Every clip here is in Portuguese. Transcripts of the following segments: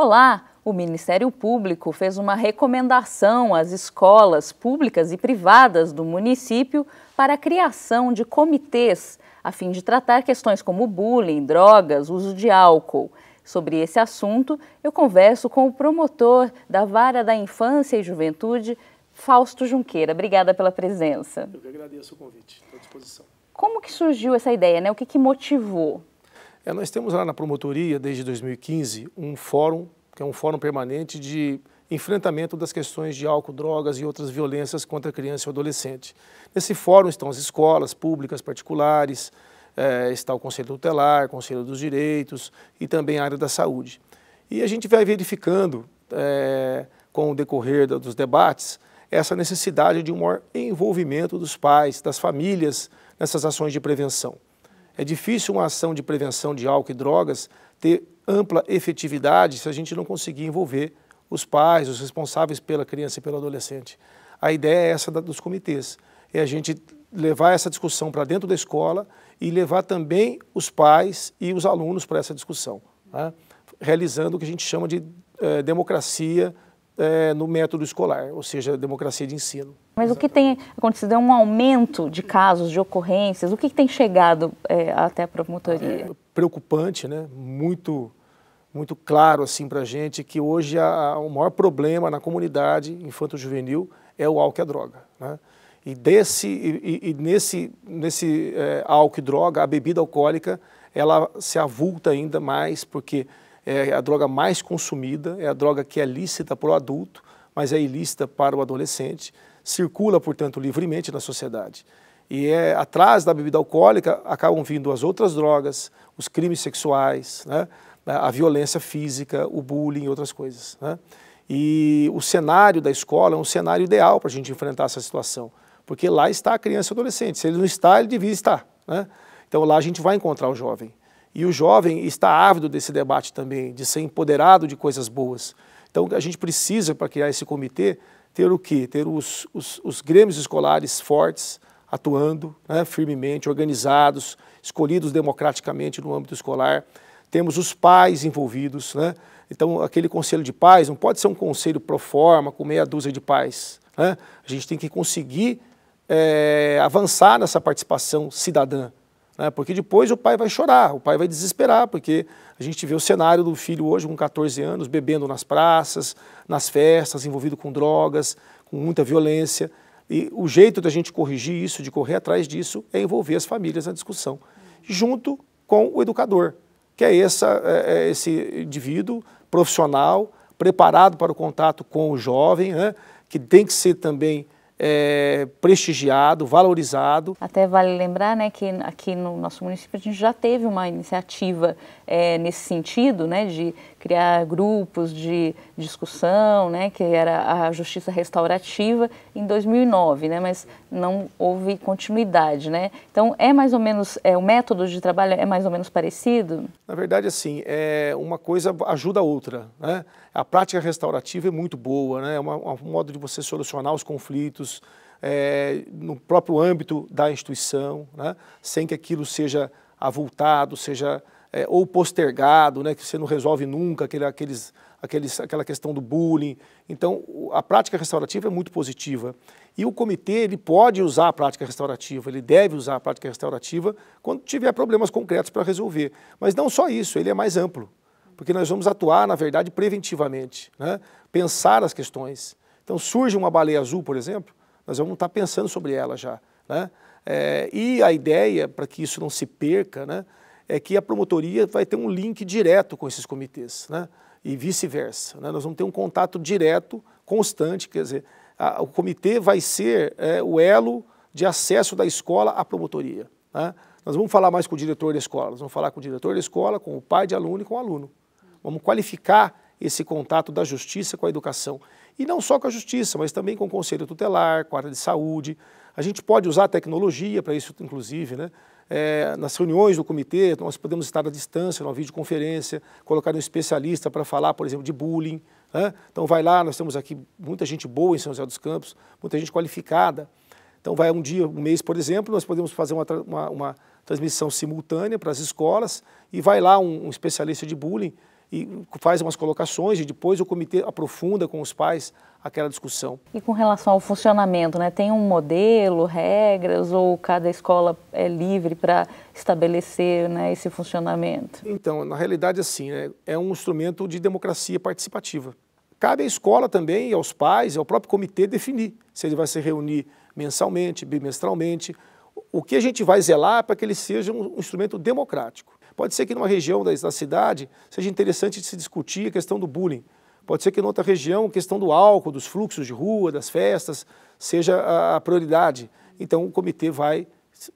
Olá! O Ministério Público fez uma recomendação às escolas públicas e privadas do município para a criação de comitês a fim de tratar questões como bullying, drogas, uso de álcool. Sobre esse assunto, eu converso com o promotor da Vara da Infância e Juventude, Fausto Junqueira. Obrigada pela presença. Eu que agradeço o convite, estou à disposição. Como que surgiu essa ideia, né? O que, que motivou? É, nós temos lá na promotoria, desde 2015, um fórum, que é um fórum permanente de enfrentamento das questões de álcool, drogas e outras violências contra criança e adolescente. Nesse fórum estão as escolas públicas, particulares, é, está o Conselho Tutelar, Conselho dos Direitos e também a área da saúde. E a gente vai verificando, é, com o decorrer dos debates, essa necessidade de um maior envolvimento dos pais, das famílias nessas ações de prevenção. É difícil uma ação de prevenção de álcool e drogas ter ampla efetividade se a gente não conseguir envolver os pais, os responsáveis pela criança e pelo adolescente. A ideia é essa dos comitês, é a gente levar essa discussão para dentro da escola e levar também os pais e os alunos para essa discussão, né? realizando o que a gente chama de eh, democracia é, no método escolar, ou seja, democracia de ensino. Mas Exatamente. o que tem acontecido é um aumento de casos, de ocorrências? O que, que tem chegado é, até a promotoria? É preocupante, né? muito, muito claro assim, para a gente que hoje a, a, o maior problema na comunidade infanto-juvenil é o álcool e a droga. Né? E, desse, e, e, nesse, nesse é, álcool e droga, a bebida alcoólica, ela se avulta ainda mais, porque é a droga mais consumida, é a droga que é lícita para o adulto, mas é ilícita para o adolescente, circula, portanto, livremente na sociedade. E é atrás da bebida alcoólica acabam vindo as outras drogas, os crimes sexuais, né? a violência física, o bullying e outras coisas. Né? E o cenário da escola é um cenário ideal para a gente enfrentar essa situação, porque lá está a criança e o adolescente. Se ele não está, ele devia estar. Né? Então lá a gente vai encontrar o jovem. E o jovem está ávido desse debate também, de ser empoderado de coisas boas. Então a gente precisa, para criar esse comitê, ter o quê? Ter os, os, os grêmios escolares fortes, atuando né, firmemente, organizados, escolhidos democraticamente no âmbito escolar. Temos os pais envolvidos. Né? Então, aquele conselho de pais não pode ser um conselho pro forma, com meia dúzia de pais. Né? A gente tem que conseguir é, avançar nessa participação cidadã. Né? Porque depois o pai vai chorar, o pai vai desesperar, porque a gente vê o cenário do filho hoje com 14 anos bebendo nas praças, nas festas, envolvido com drogas, com muita violência. E o jeito da gente corrigir isso, de correr atrás disso, é envolver as famílias na discussão, junto com o educador, que é, essa, é, é esse indivíduo profissional, preparado para o contato com o jovem, né? que tem que ser também é, prestigiado, valorizado. Até vale lembrar né, que aqui no nosso município a gente já teve uma iniciativa é, nesse sentido, né, de criar grupos de discussão, né, que era a justiça restaurativa em 2009, né, mas não houve continuidade. Né? Então, é mais ou menos, é, o método de trabalho é mais ou menos parecido? Na verdade, assim, é, uma coisa ajuda a outra. Né? A prática restaurativa é muito boa, né? é uma, um modo de você solucionar os conflitos, é, no próprio âmbito da instituição, né, sem que aquilo seja avultado, seja é, ou postergado, né, que você não resolve nunca aquele, aqueles, aqueles, aquela questão do bullying. Então, a prática restaurativa é muito positiva. E o comitê ele pode usar a prática restaurativa, ele deve usar a prática restaurativa quando tiver problemas concretos para resolver. Mas não só isso, ele é mais amplo, porque nós vamos atuar, na verdade, preventivamente, né? pensar as questões. Então, surge uma baleia azul, por exemplo, nós vamos estar pensando sobre ela já. Né? É, e a ideia, para que isso não se perca, né, é que a promotoria vai ter um link direto com esses comitês, né? e vice-versa. Né? Nós vamos ter um contato direto, constante, quer dizer, a, o comitê vai ser é, o elo de acesso da escola à promotoria. Né? Nós vamos falar mais com o diretor da escola, nós vamos falar com o diretor da escola, com o pai de aluno e com o aluno. Vamos qualificar esse contato da justiça com a educação. E não só com a justiça, mas também com o conselho tutelar, com a área de saúde. A gente pode usar a tecnologia para isso, inclusive, né? É, nas reuniões do comitê, nós podemos estar à distância, numa videoconferência, colocar um especialista para falar, por exemplo, de bullying. Né? Então, vai lá, nós temos aqui muita gente boa em São José dos Campos, muita gente qualificada. Então, vai um dia, um mês, por exemplo, nós podemos fazer uma, uma, uma transmissão simultânea para as escolas e vai lá um, um especialista de bullying e faz umas colocações e depois o comitê aprofunda com os pais aquela discussão. E com relação ao funcionamento, né? tem um modelo, regras ou cada escola é livre para estabelecer né, esse funcionamento? Então, na realidade, assim, né? é um instrumento de democracia participativa. Cabe à escola também, aos pais, ao próprio comitê definir se ele vai se reunir mensalmente, bimestralmente, o que a gente vai zelar é para que ele seja um instrumento democrático. Pode ser que numa região da, da cidade seja interessante se discutir a questão do bullying. Pode ser que em outra região a questão do álcool, dos fluxos de rua, das festas, seja a, a prioridade. Então o comitê vai,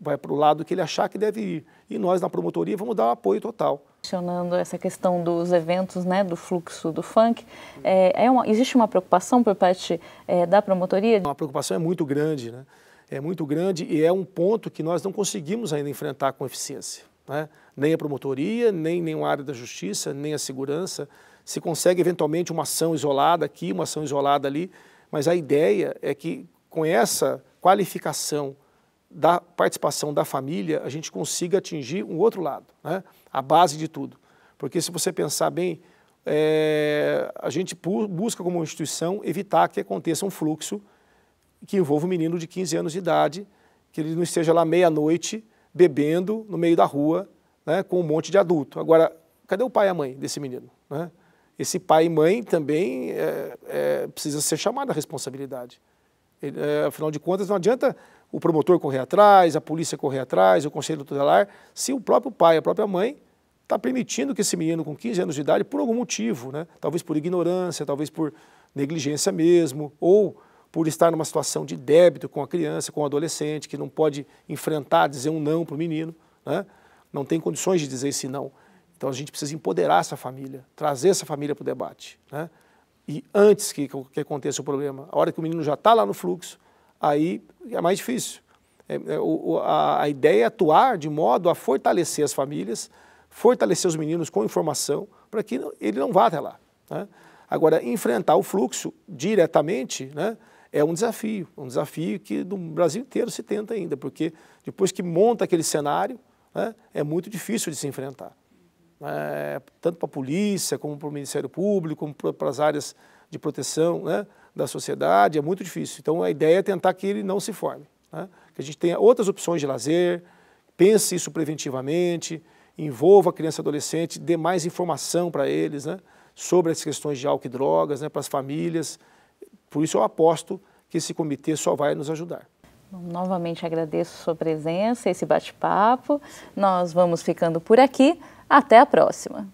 vai para o lado que ele achar que deve ir. E nós, na promotoria, vamos dar o apoio total mencionando essa questão dos eventos, né, do fluxo do funk, é, é uma, existe uma preocupação por parte é, da promotoria? Uma preocupação é muito grande, né? É muito grande e é um ponto que nós não conseguimos ainda enfrentar com eficiência. Né? Nem a promotoria, nem nenhuma área da justiça, nem a segurança. Se consegue eventualmente uma ação isolada aqui, uma ação isolada ali, mas a ideia é que com essa qualificação da participação da família, a gente consiga atingir um outro lado, né? a base de tudo. Porque se você pensar bem, é, a gente busca como instituição evitar que aconteça um fluxo que envolva um menino de 15 anos de idade, que ele não esteja lá meia-noite bebendo no meio da rua né, com um monte de adulto. Agora, cadê o pai e a mãe desse menino? Né? Esse pai e mãe também é, é, precisa ser chamado à responsabilidade. Ele, é, afinal de contas, não adianta o promotor correr atrás, a polícia correr atrás, o conselho tutelar, se o próprio pai, a própria mãe, está permitindo que esse menino com 15 anos de idade, por algum motivo, né, talvez por ignorância, talvez por negligência mesmo, ou por estar numa situação de débito com a criança, com o adolescente, que não pode enfrentar, dizer um não para o menino, né? não tem condições de dizer esse não. Então a gente precisa empoderar essa família, trazer essa família para o debate. Né? E antes que, que aconteça o problema, a hora que o menino já está lá no fluxo, aí é mais difícil. É, é, o, a, a ideia é atuar de modo a fortalecer as famílias, fortalecer os meninos com informação, para que ele não vá até lá. Né? Agora, enfrentar o fluxo diretamente, né? é um desafio, um desafio que no Brasil inteiro se tenta ainda, porque depois que monta aquele cenário, né, é muito difícil de se enfrentar. É, tanto para a polícia, como para o Ministério Público, como para as áreas de proteção né, da sociedade, é muito difícil. Então a ideia é tentar que ele não se forme, né, que a gente tenha outras opções de lazer, pense isso preventivamente, envolva a criança e adolescente, dê mais informação para eles né, sobre as questões de álcool e drogas, né, para as famílias, por isso eu aposto que esse comitê só vai nos ajudar. Novamente agradeço sua presença, esse bate-papo. Nós vamos ficando por aqui. Até a próxima.